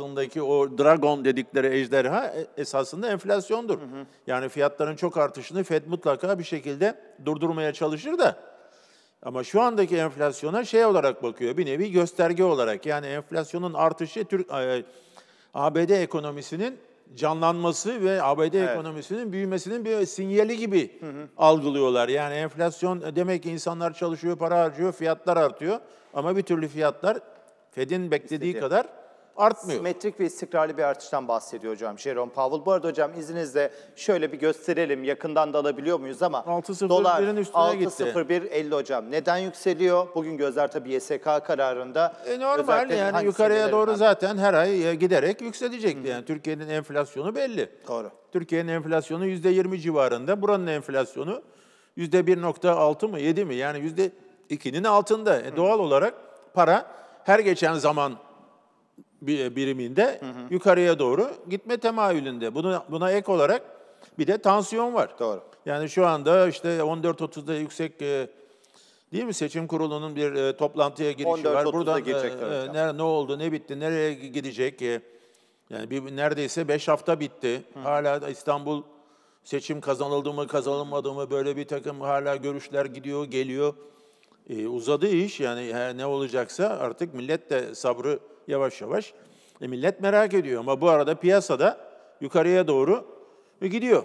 altındaki o dragon dedikleri ejderha e, esasında enflasyondur. Hı hı. Yani fiyatların çok artışını Fed mutlaka bir şekilde durdurmaya çalışır da. Ama şu andaki enflasyona şey olarak bakıyor, bir nevi gösterge olarak. Yani enflasyonun artışı Türk ABD ekonomisinin canlanması ve ABD evet. ekonomisinin büyümesinin bir sinyali gibi hı hı. algılıyorlar. Yani enflasyon e, demek ki insanlar çalışıyor, para harcıyor, fiyatlar artıyor ama bir türlü fiyatlar Fed'in beklediği İstediği. kadar artmıyor. Simetrik ve istikrarlı bir artıştan bahsediyor hocam Jerome Powell. Bu arada hocam izninizle şöyle bir gösterelim. Yakından da alabiliyor muyuz ama 6.01'in dolar 6.01.50 hocam. Neden yükseliyor? Bugün gözler tabii YSK kararında. E normal yani yukarıya doğru zaten her ay e, giderek yükselecek Hı. Yani Türkiye'nin enflasyonu belli. Doğru. Türkiye'nin enflasyonu %20 civarında. Buranın enflasyonu %1.6 mı 7 mi? Yani %2'nin altında. E doğal olarak para her geçen zaman e, biriminde hı hı. yukarıya doğru gitme temayülünde. Bunu, buna ek olarak bir de tansiyon var. Doğru. Yani şu anda işte 14.30'da yüksek e, değil mi seçim kurulunun bir e, toplantıya girişi var. Buradan girecek, e, e ne, ne oldu, ne bitti, nereye gidecek? E, yani bir, neredeyse 5 hafta bitti. Hı. Hala İstanbul seçim kazanıldı mı, kazanılmadı mı böyle bir takım hala görüşler gidiyor, geliyor e, uzadı iş yani he, ne olacaksa artık millet de sabrı yavaş yavaş. E, millet merak ediyor ama bu arada piyasada yukarıya doğru e, gidiyor.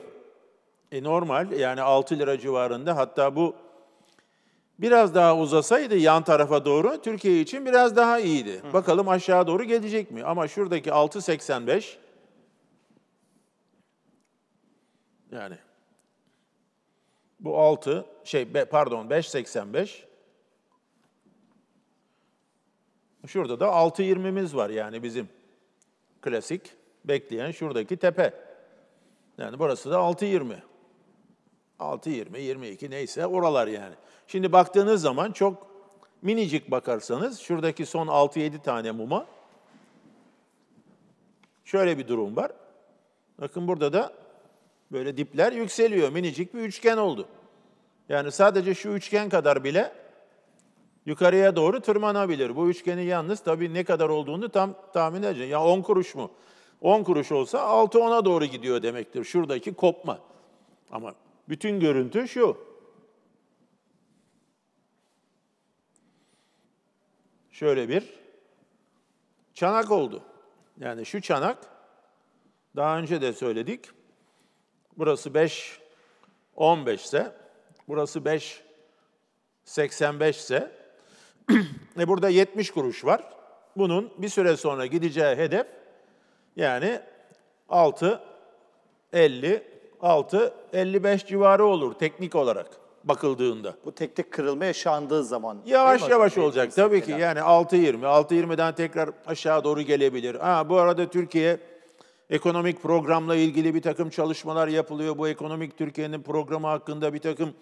E, normal yani 6 lira civarında hatta bu biraz daha uzasaydı yan tarafa doğru Türkiye için biraz daha iyiydi. Hı. Bakalım aşağı doğru gelecek mi? Ama şuradaki 6.85 yani bu 6 şey pardon 5.85 Şurada da 6.20'miz var yani bizim klasik bekleyen şuradaki tepe. Yani burası da 6.20. 6.20, 22 neyse oralar yani. Şimdi baktığınız zaman çok minicik bakarsanız şuradaki son 6-7 tane muma şöyle bir durum var. Bakın burada da böyle dipler yükseliyor. Minicik bir üçgen oldu. Yani sadece şu üçgen kadar bile yukarıya doğru tırmanabilir. Bu üçgenin yalnız tabii ne kadar olduğunu tam tahmin edeceğim. Ya 10 kuruş mu? 10 kuruş olsa 6 10'a doğru gidiyor demektir şuradaki kopma. Ama bütün görüntü şu. Şöyle bir çanak oldu. Yani şu çanak daha önce de söyledik. Burası 5 15 ise burası 5 85 ise e burada 70 kuruş var. Bunun bir süre sonra gideceği hedef yani 6, 50, 6, 55 civarı olur teknik olarak bakıldığında. Bu tek tek kırılma yaşandığı zaman. Yavaş yavaş olacak tabii ki. Yani 6.20, 6.20'den tekrar aşağı doğru gelebilir. Ha, bu arada Türkiye ekonomik programla ilgili bir takım çalışmalar yapılıyor. Bu ekonomik Türkiye'nin programı hakkında bir takım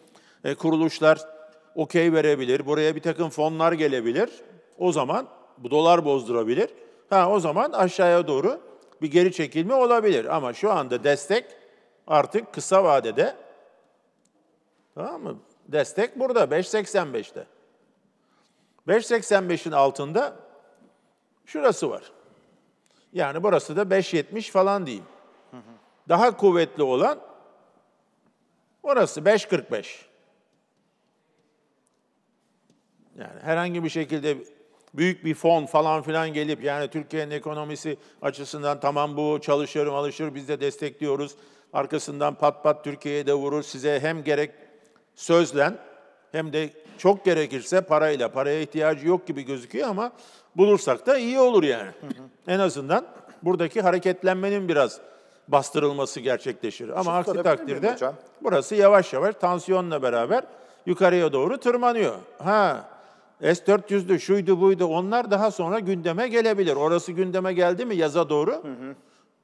e, kuruluşlar okey verebilir, buraya bir takım fonlar gelebilir. O zaman bu dolar bozdurabilir. Ha o zaman aşağıya doğru bir geri çekilme olabilir. Ama şu anda destek artık kısa vadede tamam mı? Destek burada 5.85'te. 5.85'in altında şurası var. Yani burası da 5.70 falan diyeyim. Daha kuvvetli olan orası 5.45. Yani herhangi bir şekilde büyük bir fon falan filan gelip yani Türkiye'nin ekonomisi açısından tamam bu çalışıyorum alışır biz de destekliyoruz. Arkasından pat pat Türkiye'ye de vurur. Size hem gerek sözlen hem de çok gerekirse parayla. Paraya ihtiyacı yok gibi gözüküyor ama bulursak da iyi olur yani. En azından buradaki hareketlenmenin biraz bastırılması gerçekleşir. Ama Şu aksi takdirde burası yavaş yavaş tansiyonla beraber yukarıya doğru tırmanıyor. Ha S-400'dü, şuydu buydu onlar daha sonra gündeme gelebilir. Orası gündeme geldi mi yaza doğru? Hı hı.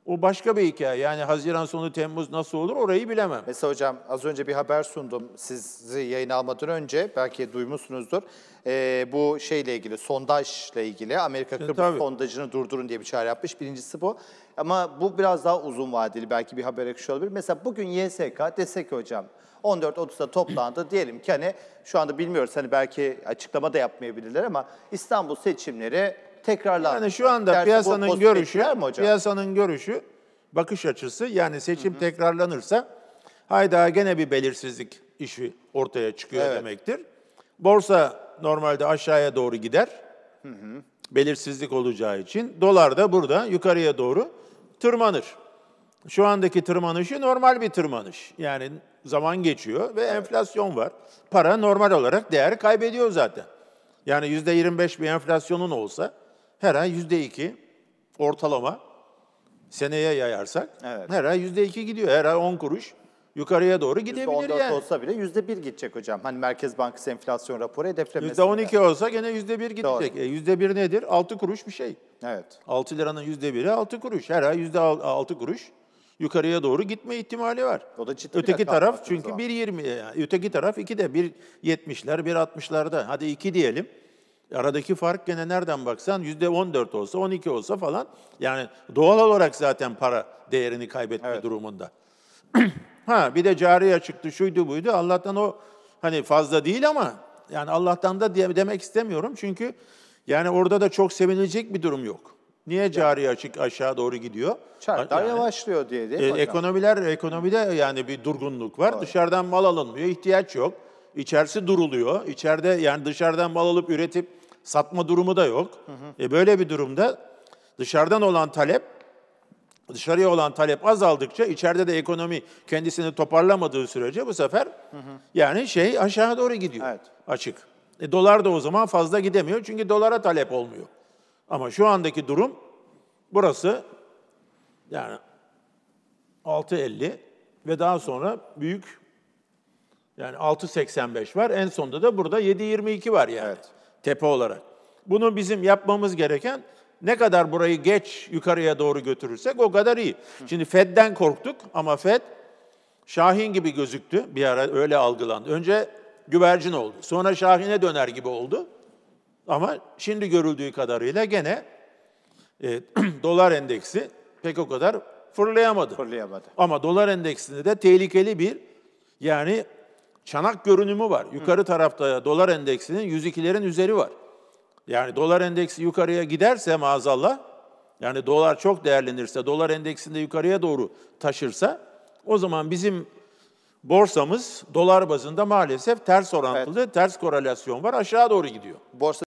O başka bir hikaye. Yani Haziran sonu Temmuz nasıl olur orayı bilemem. Mesela hocam az önce bir haber sundum sizi yayın almadan önce. Belki duymuşsunuzdur. Ee, bu şeyle ilgili, sondajla ilgili Amerika e, Kıbrıs sondajını durdurun diye bir çağrı yapmış. Birincisi bu. Ama bu biraz daha uzun vadeli belki bir haber akışı olabilir. Mesela bugün YSK desek hocam 14.30'da toplantı diyelim ki hani şu anda bilmiyoruz hani belki açıklama da yapmayabilirler ama İstanbul seçimleri tekrarlandı. Yani şu anda Dersi piyasanın görüşü, mi hocam? piyasanın görüşü bakış açısı yani seçim hı hı. tekrarlanırsa hayda gene bir belirsizlik işi ortaya çıkıyor evet. demektir. Borsa normalde aşağıya doğru gider. Hı hı. Belirsizlik olacağı için dolar da burada yukarıya doğru tırmanır. Şu andaki tırmanışı normal bir tırmanış. Yani zaman geçiyor ve enflasyon var. Para normal olarak değer kaybediyor zaten. Yani yüzde %25 bir enflasyonun olsa her ay iki ortalama seneye yayarsak evet. her ay %2 gidiyor. Her ay 10 kuruş yukarıya doğru gidebilir yani %14 olsa bile %1 gidecek hocam. Hani Merkez Bankası enflasyon raporu hedeflemesi. %12 olsa gene %1 gidecek. Doğru. E %1 nedir? 6 kuruş bir şey. Evet. 6 liranın %1'i 6 kuruş. Her ay %6 kuruş yukarıya doğru gitme ihtimali var. O da ciddi e, Öteki taraf çünkü 1.20 yani. öteki taraf 2'de 1.70'ler 1.60'larda hadi 2 diyelim. Aradaki fark gene nereden baksan %14 olsa 12 olsa falan yani doğal olarak zaten para değerini kaybetme evet. durumunda. Ha bir de cari çıktı şuydu buydu. Allah'tan o hani fazla değil ama yani Allah'tan da demek istemiyorum. Çünkü yani orada da çok sevinilecek bir durum yok. Niye cari açık aşağı doğru gidiyor? Çark daha yani, yavaşlıyor diye değil mi e, hocam? Ekonomiler, ekonomide yani bir durgunluk var. Doğru. Dışarıdan mal alınmıyor, ihtiyaç yok. İçerisi duruluyor. İçeride yani dışarıdan mal alıp üretip satma durumu da yok. Hı hı. E böyle bir durumda dışarıdan olan talep dışarıya olan talep azaldıkça içeride de ekonomi kendisini toparlamadığı sürece bu sefer hı hı. yani şey aşağı doğru gidiyor. Evet. Açık. E, dolar da o zaman fazla gidemiyor çünkü dolara talep olmuyor. Ama şu andaki durum burası yani 6.50 ve daha sonra büyük yani 6.85 var. En sonunda da burada 7.22 var yani evet. tepe olarak. Bunu bizim yapmamız gereken ne kadar burayı geç yukarıya doğru götürürsek o kadar iyi. Şimdi Fed'den korktuk ama Fed Şahin gibi gözüktü bir ara öyle algılandı. Önce güvercin oldu. Sonra Şahin'e döner gibi oldu. Ama şimdi görüldüğü kadarıyla gene e, dolar endeksi pek o kadar fırlayamadı. Fırlayamadı. Ama dolar endeksinde de tehlikeli bir yani çanak görünümü var. Yukarı tarafta dolar endeksinin 102'lerin üzeri var. Yani dolar endeksi yukarıya giderse maazallah, yani dolar çok değerlenirse, dolar endeksinde yukarıya doğru taşırsa, o zaman bizim borsamız dolar bazında maalesef ters orantılı, evet. ters korelasyon var, aşağı doğru gidiyor. Borsa